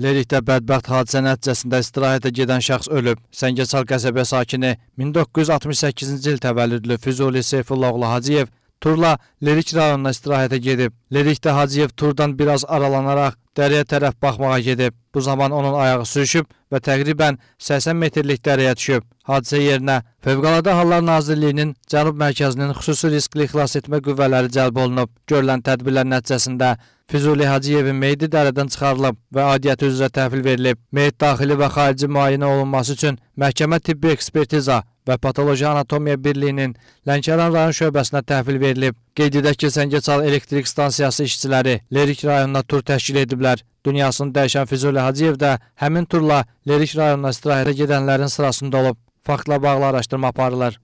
Lerikdə bədbəxt hadisə nəticəsində istirahətə gedən şəxs ölüb. Səngəçal qəsəbə sakini 1968-ci il təvəllüdlü Füzuli Seyfullahlı Hacıyev turla Lerik rayonuna istirahətə gedib. Lerikdə Hacıyev turdan biraz aralanaraq dəriyə tərəf baxmağa gedib. Bu zaman onun ayağı sürüşüb, və təqribən 80 metrlik dərəyə düşüb. Hadisə yerinə Fövqəladə Hallar Nazirliyinin Cənub mərkəzinin xüsusi riskli xilas etmə qüvvələri cəlb olunub. Görülən tədbirlər nəticəsində Füzuli Hacıyevin meyidi dərədən çıxarılıb və adiyyəti üzrə təhvil verilib. Meyit daxili və xarici müayinə olunması üçün məhkəmə tibbi ekspertiza və patoloji anatomiya birliyinin Lənkəran rayon şöbəsinə təhvil verilib. Qeyd edək ki, Səngəçal elektrik stansiyası işçiləri Lerik rayonuna tur təşkil ediblər. Dünyasını dəyişən Füzuli Hacıyev də həmin turla Lerik rayonuna istirahətə gedənlərin sırasında olub. Faktla bağlı araşdırma aparılır.